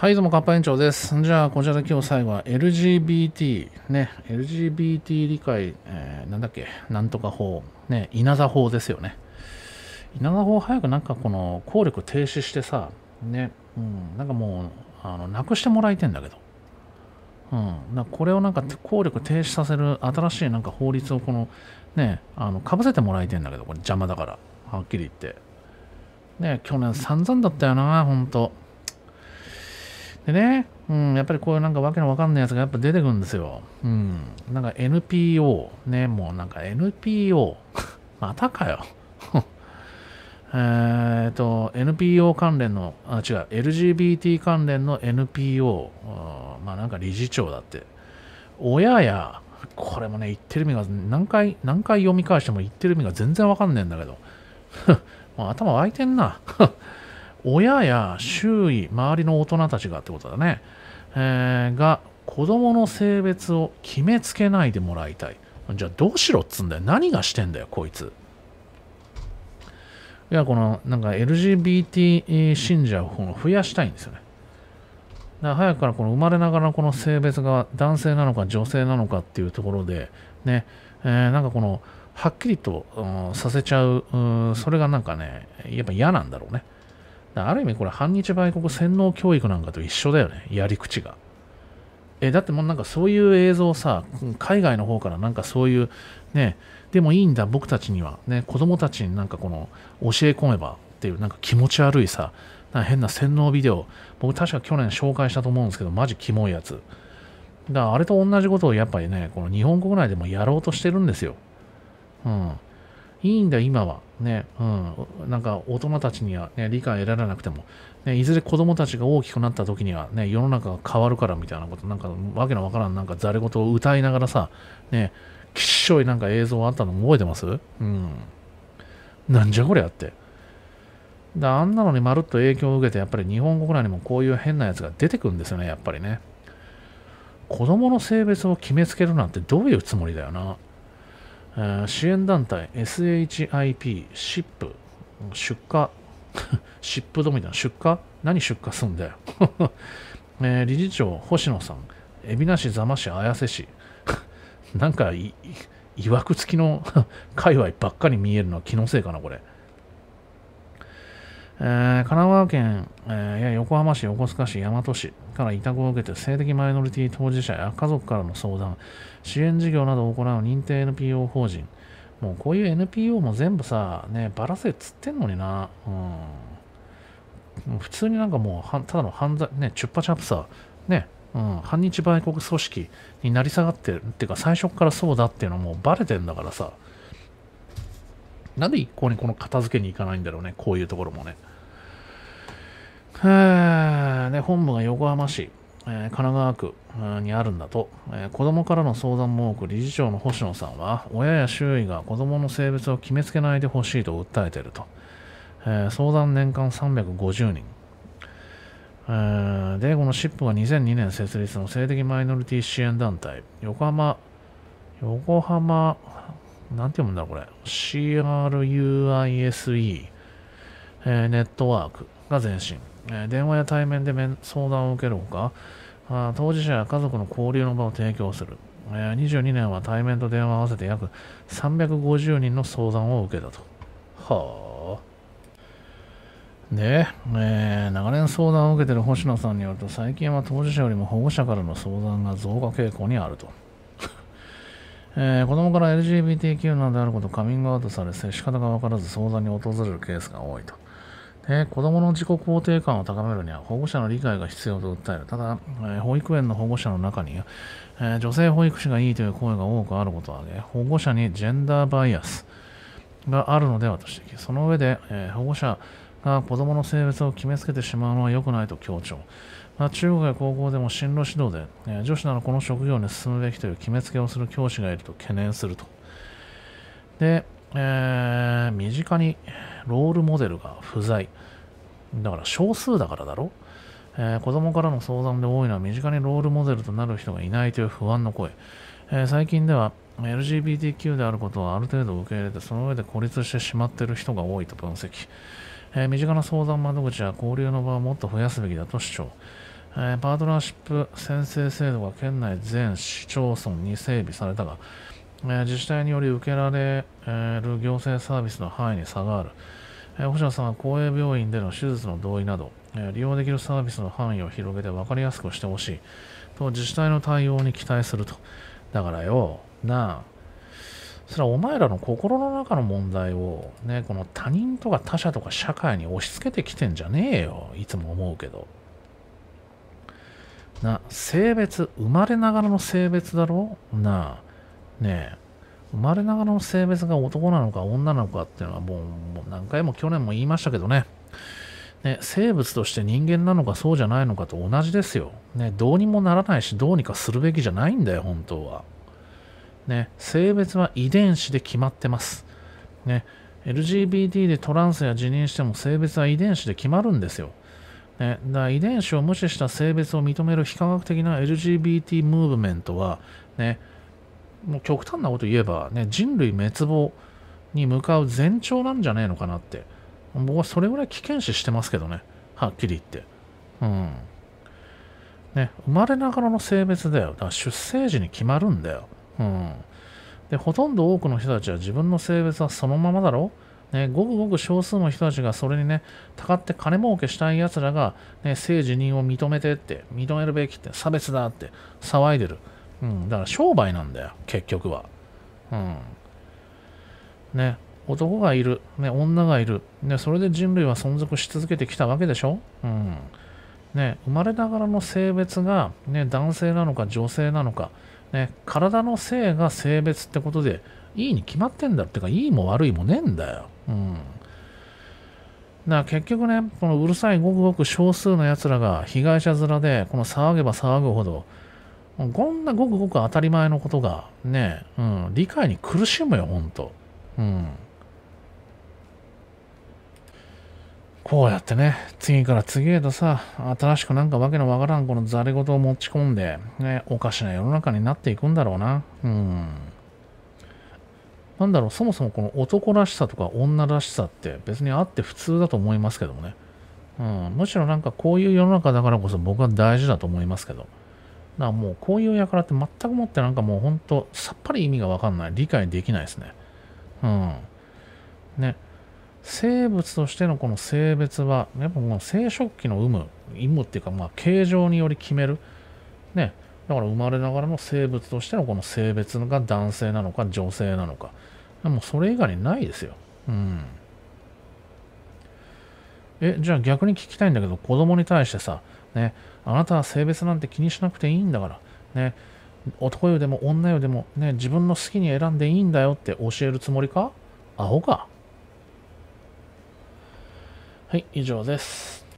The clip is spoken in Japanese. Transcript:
はい、どうも、カッパ園長です。じゃあ、こちらで今日最後は LGBT、ね、LGBT 理解、えー、なんだっけ、なんとか法、ね、稲田法ですよね。稲田法、早くなんかこの、効力停止してさ、ね、うん、なんかもう、あの、なくしてもらいてんだけど。うん、なこれをなんか効力停止させる新しいなんか法律をこの、ね、あの、かぶせてもらいてんだけど、これ邪魔だから、はっきり言って。ね、去年散々だったよな、ほんと。でね、うん、やっぱりこういうなんかわけのわかんないやつがやっぱ出てくるんですよ。うん。なんか NPO。ね、もうなんか NPO。またかよ。えっと、NPO 関連の、あ、違う、LGBT 関連の NPO、まあなんか理事長だって。親や、これもね、言ってる意味が、何回、何回読み返しても言ってる意味が全然わかんねえんだけど。もう頭湧いてんな。親や周囲、周りの大人たちがってことだね、えー、が子供の性別を決めつけないでもらいたい。じゃあどうしろっつんだよ。何がしてんだよ、こいつ。いや、この、なんか LGBT 信者を増やしたいんですよね。だから早くからこの生まれながらこの性別が男性なのか女性なのかっていうところで、ね、えー、なんかこの、はっきりと、うん、させちゃう、うん、それがなんかね、やっぱ嫌なんだろうね。ある意味これ反日売国洗脳教育なんかと一緒だよね、やり口が。え、だってもうなんかそういう映像さ、海外の方からなんかそういう、ね、でもいいんだ、僕たちには、ね、子供たちになんかこの教え込めばっていうなんか気持ち悪いさ、な変な洗脳ビデオ、僕確か去年紹介したと思うんですけど、マジキモいやつ。だからあれと同じことをやっぱりね、この日本国内でもやろうとしてるんですよ。うん。いいんだ、今は。ね、うん。なんか、大人たちにはね、理解得られなくても、ね、いずれ子供たちが大きくなった時には、ね、世の中が変わるからみたいなこと、なんか、わけのわからん、なんか、ざれ言を歌いながらさ、ね、きっしょいなんか映像あったの覚えてますうん。なんじゃこりゃって。だあんなのにまるっと影響を受けて、やっぱり日本国内にもこういう変なやつが出てくるんですよね、やっぱりね。子供の性別を決めつけるなんてどういうつもりだよな。支援団体 SHIP、シップ、出荷、シップドみたいな、出荷何出荷すんだよ、えー、理事長、星野さん、海老名市、座間市、綾瀬市。なんかい、いわくつきの界隈ばっかり見えるのは気のせいかな、これ。えー、神奈川県、えー、や横浜市、横須賀市、大和市から委託を受けて性的マイノリティ当事者や家族からの相談、支援事業などを行う認定 NPO 法人。もうこういう NPO も全部さ、ね、ばらせっつってんのにな。うん。普通になんかもう、ただの犯罪、ね、チュッパチャップさ、ね、うん、反日売国組織に成り下がってるっていうか、最初からそうだっていうのはもうばれてんだからさ。なんで一向にこの片付けに行かないんだろうね、こういうところもね。で、本部が横浜市、えー、神奈川区にあるんだと、えー、子供からの相談も多く、理事長の星野さんは、親や周囲が子供の性別を決めつけないでほしいと訴えていると。えー、相談年間350人。で、この SIP は2002年設立の性的マイノリティ支援団体、横浜、横浜なんて読むんだこれ。CRUISE、えー、ネットワークが前身。えー、電話や対面で面相談を受けるほかあ、当事者や家族の交流の場を提供する。えー、22年は対面と電話合わせて約350人の相談を受けたと。はあ。で、えー、長年相談を受けている星野さんによると、最近は当事者よりも保護者からの相談が増加傾向にあると。えー、子供から LGBTQ などであることカミングアウトされ、接し方が分からず相談に訪れるケースが多いと。で子供の自己肯定感を高めるには保護者の理解が必要と訴える。ただ、えー、保育園の保護者の中に、えー、女性保育士がいいという声が多くあることを挙げ、保護者にジェンダーバイアスがあるのではと指摘。その上で、え保護者、が子供の性別を決めつけてしまうのは良くないと強調。まあ、中国や高校でも進路指導で、えー、女子ならこの職業に進むべきという決めつけをする教師がいると懸念すると。で、えー、身近にロールモデルが不在。だから少数だからだろ、えー、子供からの相談で多いのは身近にロールモデルとなる人がいないという不安の声。えー、最近では LGBTQ であることをある程度受け入れて、その上で孤立してしまっている人が多いと分析。えー、身近な相談窓口や交流の場をもっと増やすべきだと主張。えー、パートナーシップ宣誓制度が県内全市町村に整備されたが、えー、自治体により受けられる行政サービスの範囲に差がある。え星野さんは公営病院での手術の同意など、え利用できるサービスの範囲を広げて分かりやすくしてほしいと自治体の対応に期待するとだからよなあそれはお前らの心の中の問題を、ね、この他人とか他者とか社会に押し付けてきてんじゃねえよ。いつも思うけど。な、性別、生まれながらの性別だろなあ、ねえ。生まれながらの性別が男なのか女なのかっていうのはもうもう何回も去年も言いましたけどね。ね、生物として人間なのかそうじゃないのかと同じですよ。ね、どうにもならないし、どうにかするべきじゃないんだよ、本当は。ね、性別は遺伝子で決まってます。ね、LGBT でトランスや辞任しても性別は遺伝子で決まるんですよ。ね、だ遺伝子を無視した性別を認める非科学的な LGBT ムーブメントは、ね、もう極端なこと言えば、ね、人類滅亡に向かう前兆なんじゃねえのかなって僕はそれぐらい危険視してますけどねはっきり言って、うんね、生まれながらの性別だよだから出生時に決まるんだようん、でほとんど多くの人たちは自分の性別はそのままだろね、ごくごく少数の人たちがそれにね、たかって金儲けしたい奴らが、ね、性自認を認めてって、認めるべきって、差別だって騒いでる。うん、だから商売なんだよ、結局は。うん。ね、男がいる、ね、女がいる、ね、それで人類は存続し続けてきたわけでしょ。うん。ね、生まれながらの性別が、ね、男性なのか女性なのか、ね、体の性が性別ってことで、いいに決まってんだってか、いいも悪いもねえんだよ。うん。だ結局ね、このうるさいごくごく少数の奴らが被害者面で、この騒げば騒ぐほど、こんなごくごく当たり前のことがね、うん、理解に苦しむよ、ほんと。うん。こうやってね、次から次へとさ、新しくなんかわけのわからんこのザレ言を持ち込んで、ね、おかしな世の中になっていくんだろうな。うん。なんだろう、そもそもこの男らしさとか女らしさって別にあって普通だと思いますけどもね。うん、むしろなんかこういう世の中だからこそ僕は大事だと思いますけど。だからもうこういう輩って全くもってなんかもうほんとさっぱり意味がわかんない。理解できないですね。うん。ね。生物としてのこの性別は、やっぱ生殖器の有無、有無っていうか、まあ、形状により決める。ね。だから生まれながらの生物としてのこの性別が男性なのか女性なのか。もうそれ以外にないですよ。うん。え、じゃあ逆に聞きたいんだけど、子供に対してさ、ね、あなたは性別なんて気にしなくていいんだから、ね、男よでも女よでも、ね、自分の好きに選んでいいんだよって教えるつもりかアホかはい、以上です。